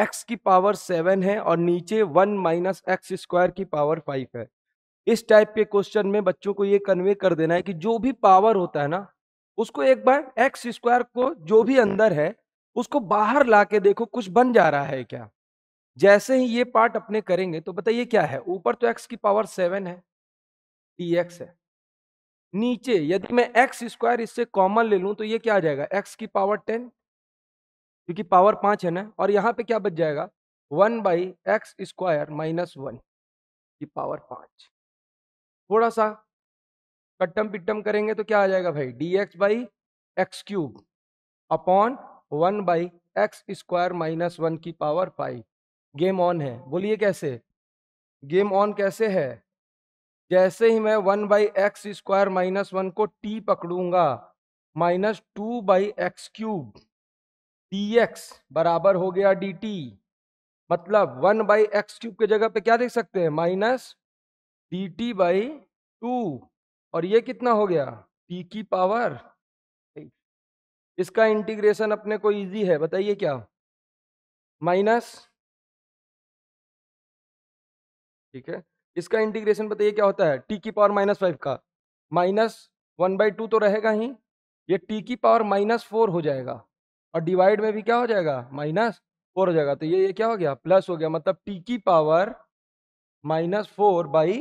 x की power seven है और नीचे वन माइनस एक्स स्क्वायर की पावर फाइव है इस टाइप के क्वेश्चन में बच्चों को ये कन्वे कर देना है कि जो भी पावर होता है ना उसको एक बार एक्स स्क्वायर को जो भी अंदर है उसको बाहर ला के देखो कुछ बन जा रहा है क्या जैसे ही ये पार्ट अपने करेंगे तो बताइए क्या है ऊपर तो एक्स की पावर सेवन है डी एक्स है नीचे यदि मैं एक्स स्क्वायर इससे कॉमन ले लूँ तो ये क्या आ जाएगा एक्स की पावर टेन क्योंकि पावर पाँच है ना और यहाँ पे क्या बच जाएगा one by x square minus one की पावर पाँच थोड़ा सा कट्टम पिट्टम करेंगे तो क्या आ जाएगा भाई d x by x cube upon one by x square minus one की पावर फाइव गेम ऑन है बोलिए कैसे गेम ऑन कैसे है जैसे ही मैं one by x square minus one को टी पकड़ूंगा minus two by x cube d x बराबर हो गया डी टी मतलब वन बाई एक्स क्यूब के जगह पे क्या देख सकते हैं minus d t by two और ये कितना हो गया टी की पावर इसका इंटीग्रेशन अपने को इजी है बताइए क्या माइनस ठीक है इसका इंटीग्रेशन बताइए क्या होता है टी की पावर माइनस फाइव का माइनस वन बाई टू तो रहेगा ही ये टी की पावर माइनस फोर हो जाएगा और डिवाइड में भी क्या हो जाएगा माइनस फोर हो जाएगा तो ये ये क्या हो गया प्लस हो गया मतलब टी की power minus four by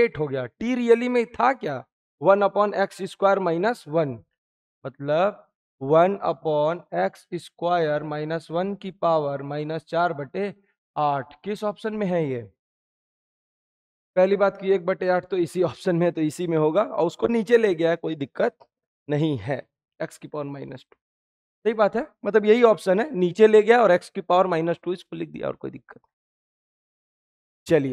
eight हो गया टी रियली में था क्या one upon x square minus one मतलब one upon x square minus one की पावर माइनस चार बटे आठ किस ऑप्शन में है ये पहली बात की एक बटे आठ तो इसी ऑप्शन में है तो इसी में होगा और उसको नीचे ले गया कोई दिक्कत नहीं है एक्स की पावर माइनस टू सही बात है मतलब यही ऑप्शन है नीचे ले गया और एक्स की पावर माइनस टू इसको लिख दिया और कोई दिक्कत चलिए